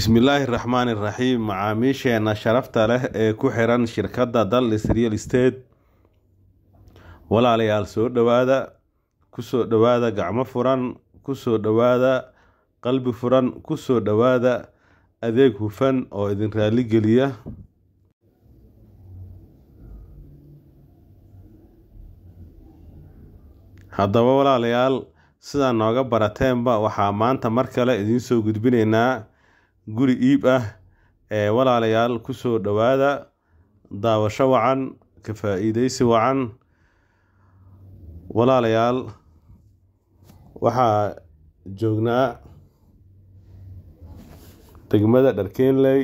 bismillaahi raxmaani raxiim macaamiisheena sharafta leh ee ku xiran shirkadda dallis real state walaalayaal soo dhowaada kusoo dhowaada gacmo furan kusoo dhowaada qalbi furan kusoo dhowaada adeeg hufan oo idin raaligeliya haddaba walaalayaal sidaa nooga barateenba waxaa maanta mar kale idiin soo gudbinaynaa guri iib ah ee walaalayaal kusoo dhowaada daawasho wacan ka faa wacan walaalayaal waxaa joognaa degmada dharkeenley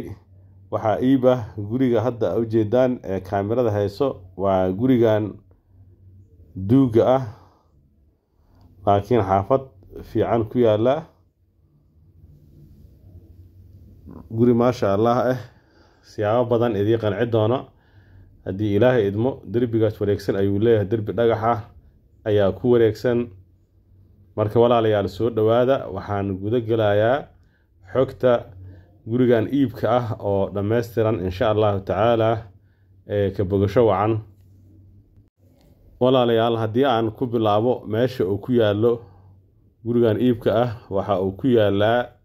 waxaa iib ah guriga hadda ujeedaan ee kaamirada hayso waa gurigan duugga ah laakiin xaafad fiican ku yaalla guri maasha allah ah eh, siyaabo badan idii qanci doono haddii ilaahay idmo derbigaas wareegsan ayuu leeyahay derbi dhagax ah ayaa ku wareegsan marka walaalayaal soo dhowaada waxaan guda gelayaa xogta gurigan iibka ah oo dhammaystiran insha allahu tacaalaa ee ka bogasho wacan walaalayaal haddii aan ku bilaabo meesha uu ku yaallo gurigan iibka ah waxa uu ku yaallaa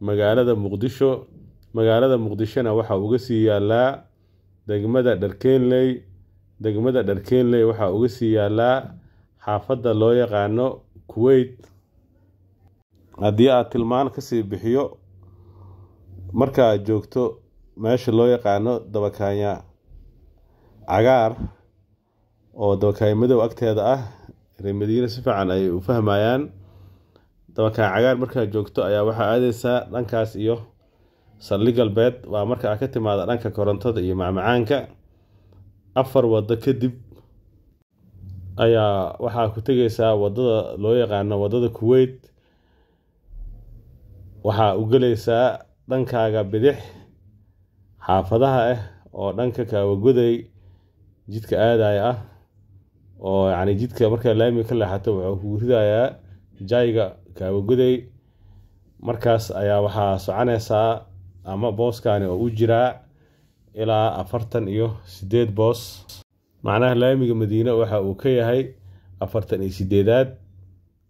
magaalada muqdisho magaalada muqdishona waxaa uga sii yaalaa degmada dharkeenley degmada dharkenley waxaa uga sii yaalaa xaafadda loo yaqaano kuweyt haddii aad tilmaan kasii bixiyo markaaad joogto meesha loo yaqaano dabakaanya cagaar oo dabakaanya madow agteeda ah reer madiina si fiican ayay u fahmayaan dabakaa cagaar markaad joogto ayaa waxaa aadeysaa dhankaas iyo saldhig galbeed waa marka ka timaada dhanka korontada iyo macmacaanka afar waddo kadib ayaa waxaa ku tegeysaa waddada loo yaqaano waddada kuweyt waxaa u geleysaa dhankaaga bidix xaafadaha ah oo dhanka kaawagoday jidka aadaya ah oo yacni jidka markaa laami ka leexato wuxuu kugu ridayaa jayga kaabaguday markaas ayaa waxaa soconaysaa ama booskani oo u jiraa ilaa afartan iyo sideed boos macnaha laamiga madiine waxa uu ka yahay afartan iyo sideedaad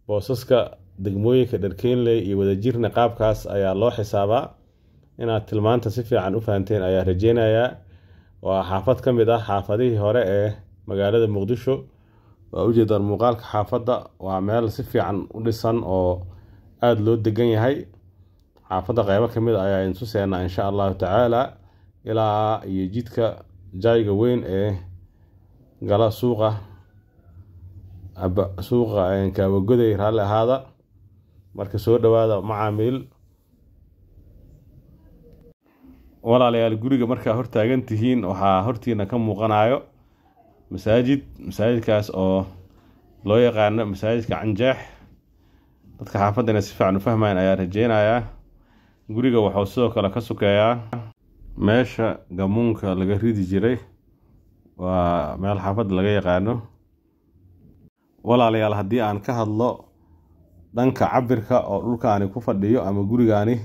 boosaska degmooyinka dharkeynley iyo wadajirna qaabkaas ayaa loo xisaabaa inaad tilmaanta si fiican u fahamteen ayaa rajeynayaa waa xaafad ka mid ah xaafadihii hore ee magaalada muqdisho waa ujeedaan muuqaalka xaafadda waa meel si fiican u dhisan oo aada loo degan yahay xaafadda qeybo ka mid a ah ayaa intuseena insha allahu tacaala ilaa iyo jidka jayga weyn ee gala suuqa suuqa kaabagoday raalli ahaada marka soo dhawaada macaamiil walaalayaal guriga markaa hortaagan tihiin waxaa hortiina ka muuqanayo masaajid masaajidkaas oo loo yaqaano masaajidka canjeex dadka xaafadana si fiican u fahmayan ayaa rajeynayaa guriga waxuu sidoo kale ka sukeeyaa meesha gamuunka laga ridi jiray waa meel xaafadda laga yaqaano walaalayaal haddii aan ka hadlo dhanka cabirka oo dhulkaani ku fadhiyo ama gurigaani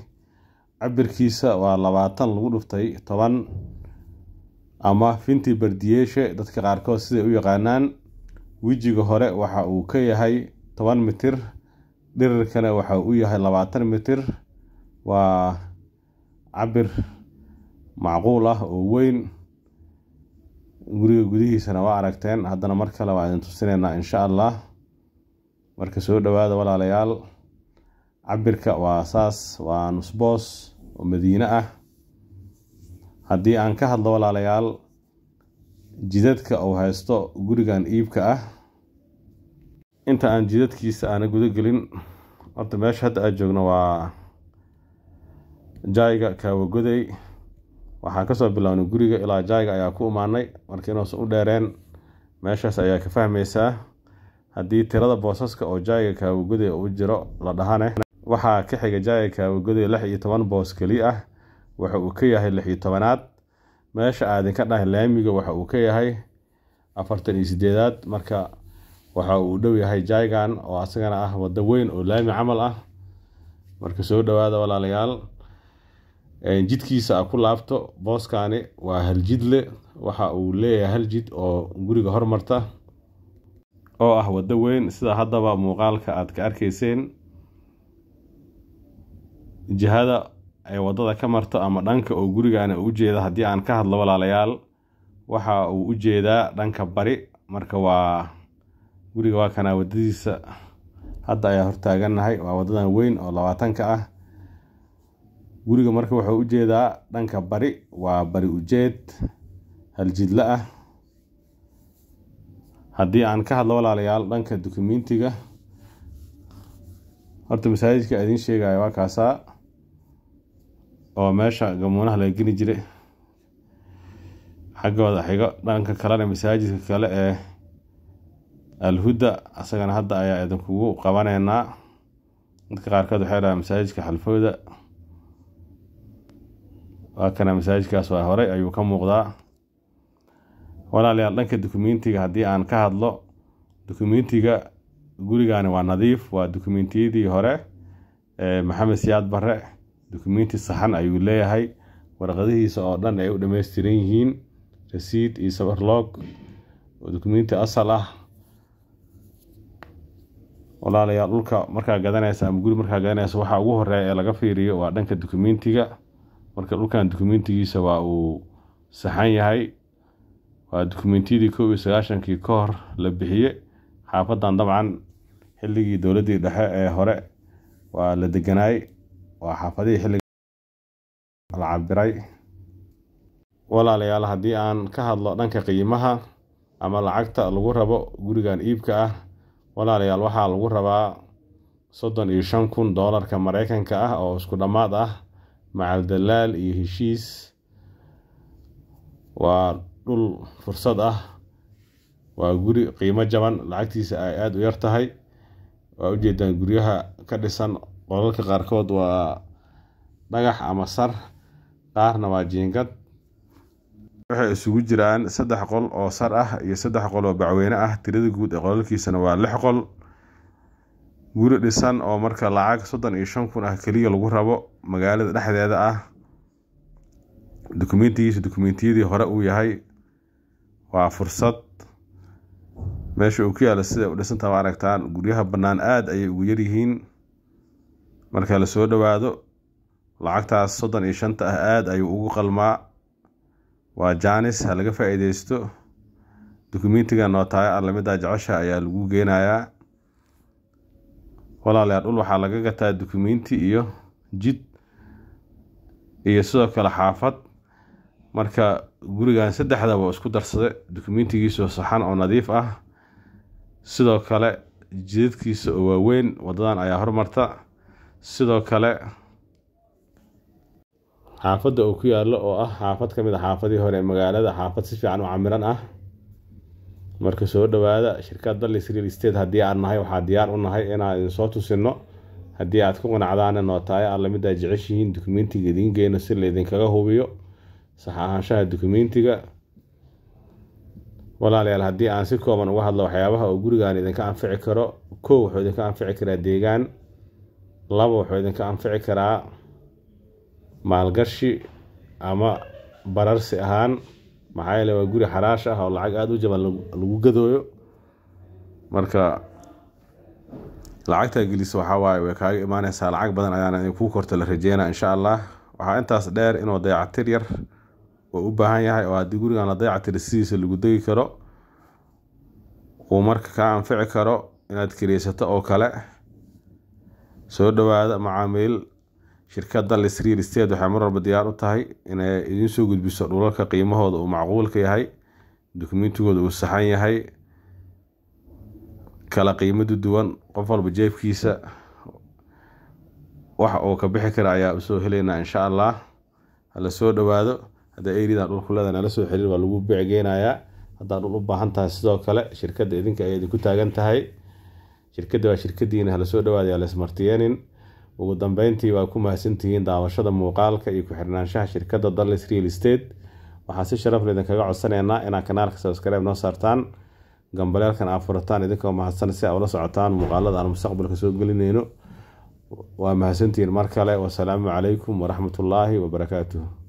cabirkiisa waa labaatan lagu dhuftay toban ama finti bardiyeeshe dadka qaarkood siday u yaqaanaan wejiga hore waxa uu ka yahay toban mitir dhirirkana waxa uu yahay labaatan mitir waa cabir macquul ah oo weyn guriga gudihiisana waa aragteen haddana mar kale waa idin tusinaynaa insha allah marka soo dhowaada walaalayaal cabirka waa saas waa nusboos oo madiine ah haddii aan ka hadlo walaalayaal jidadka uu haysto gurigan iibka ah inta aan jidadkiisa aana gelin horta meesha hadda aad joogno waa jaayga kaawagoday waxaan kasoo bilownay guriga ilaa jaayga ayaa ku imaanay marka inuusan u dheereen meeshaas ayaa ka fahmaysaa haddii tirada boosaska oo jaayga kaawagoday u jiro la dhahane waxaa ka xiga jaayga kaawagoday lix iyo toban boos keli ah waxa uu ka yahay lix iyo tobanaad meesha aadinka dhahay laamiga waxa uu ka yahay afartan iyo sideedaad marka waxa uu dhow yahay jaigan oo asagana ah waddo weyn oo laami camal ah marka soo dhowaada walaalayaal jidkiisa a ku laabto booskani waa haljidle waxa uu leeyahay hal jid oo guriga hormarta oo ah wado weyn sida haddaba muuqaalka aad ka arkayseen jihada ay waddada ka marto ama dhanka oo gurigaana u jeeda haddii aan ka hadlo walaalayaal waxa uu u jeedaa dhanka bari marka waa guriga waa kanaa wadadiisa hadda ayaa hortaagannahay waa wadadan weyn oo labaatanka ah guriga marka wuxuu u jeedaa dhanka bari waa bari ujeed haljidla ah haddii aan ka hadlo walaalayaal dhanka dukumentiga horta masaajidka idiin sheegaya waa kaasaa oo meesha gamuunaha laga geni jiray xaggooda xigo dhanka kalena masaajidka kale ee alhuda asagana hadda ayaa idinkugu qabaneynaa dadka qaarkood waxay dhahaan masaajidka xalfooda waa kana masaajidkaas waa horey ayuu ka muuqdaa walaalayaal dhanka dukumentiga haddii aan ka hadlo dukumentiga gurigani waa nadiif waa dukumentiyadii hore maxamed siyaad bare dukumeenti saxan ayuu leeyahay warqadihiisa oo dhan ay u dhammaystiran yihiin rasiid iyo sabarloog dukumeenti asal ah walaalayaal dhulka markaa gadanaysa ama guri markaa gadanaysa waxaa ugu horeeya ee laga fiiriyo waa dhanka dukumentiga marka dhulkan dukumentigiisa waa uu saxan yahay waa dukumentiyadii koob iyo sagaashankii ka hor la bixiye xaafadan dabcan xilligii dowladdii dhexe ee hore waa la deganaay waa xaafadihii xilligaas la cabiray walaalayaal haddii aan ka hadlo dhanka qiimaha ama lacagta lagu rabo gurigan iibka ah walaalayaal waxaa lagu rabaa soddon iyo shan kun doolarka mareykanka ah oo isku dhammaad ah macal dalaal iyo heshiis waa dhul fursad ah waa guri qiimo jaban lacagtiisa ay aada u yar tahay waa ujeedaan guryaha ka dhisan qolalka qaarkood waa dhagax ama sar qaarna waa jiingad waxay isugu jiraan saddex qol oo sar ah iyo saddex qol oo bacweyne ah tirada guud ee qolalkiisana waa lix qol guri dhisan oo marka lacag soddon iyo shan kun ah keliya lagu rabo magaalada dhexdeeda ah dukumentigiisa dukumentiyadii hore uu yahay waa fursad meesha uu ku yaalo sida u dhisantaha aragtaan guryaha bannaan aada ayay ugu yar yihiin marka la soo dhowaado lacagtaas soddon iyo shanta ah aada ayuu ugu qalmaa waa jaanis ha laga faa-iideysto dukumentiga nootaaya alamida jecesha ayaa lagu geenayaa walaalayaal dhul waxaa laga gataa dukumenti iyo jid iyo sidoo kale xaafad marka gurigan saddexdaba isku darsada dukumentigiisao saxan oo nadiif ah sidoo kale jidadkiisa oo waaweyn waddadan ayaa hormarta sidoo kale xaafadda uu ku yaallo oo ah xaafad ka mid a ah xaafadii hore ee magaalada xaafad si fiican u camiran ah marka soo dhowaada shirkad dallis real state haddii aan nahay waxaa diyaar u nahay inaan idinsoo tusinno haddii aad ku qanacdaana nootaayo alla mid aad jeceshihiin dukumentiga idiin geyno si laydinkaga hubiyo sax ahaanshaha dukumentiga walaalayaal haddii aan si kooban uga hadlo waxyaabaha uu gurigan idinka anfici karo kow wuxuu idinka anfici karaa deegaan laba wuxuu idinka anfici karaa maalgashi ama bararsi ahaan maxaa yeele waa guri xaraash ah oo lacag aada u jaban lagu gadooyo marka lacagtaa gelisa waxaa waaye way kaaga imaaneysaa lacag badan ayaana kuu korta la rajeynaa insha allah waxaa intaas dheer inuu dayacatir yar uu u baahan yahay oo haddii gurigan la dayactir sidiisa lagu degi karo uu marka kaa anfici karo inaad kireysato oo kale soo dhawaada macaamiil shirkada les real state waxay mar walba diyaar u tahay inay soo gudbiso dhulalka qiimahooda uu macquulka yahay dokumentigooda uu saxan yahay kala qiimadu duwan qof walba jeebkiisa wax uu ka bixi kara ayaa usoo helaynaa insha allah hala soo dhawaado haddaa eridan dhulkuleeda nala soo xiriir waa lagu becgeynayaa haddaa dhul u baahan tahay sidoo kale shirkadda idinka ay idinku taagan tahay shirkadda waa shirkadiina ah, hala soo dhawaada ales martienin ugu dambeyntii waa ku mahadsantihiin daawashada muuqaalka iyo ku-xirnaanshaha shirkadda dalles real estate waxaa si sharaf kaga codsanaynaa inaad kanaalka sabskribe noo saartaan gambaleelkan aad furataan idinkoo mahadsan si aa ula socotaan muuqaalada aan mustaqbalka soo gelinayno waa mahadsantihiin mar kale wasalaamu calaykum waraxmatullaahi wabarakaatuh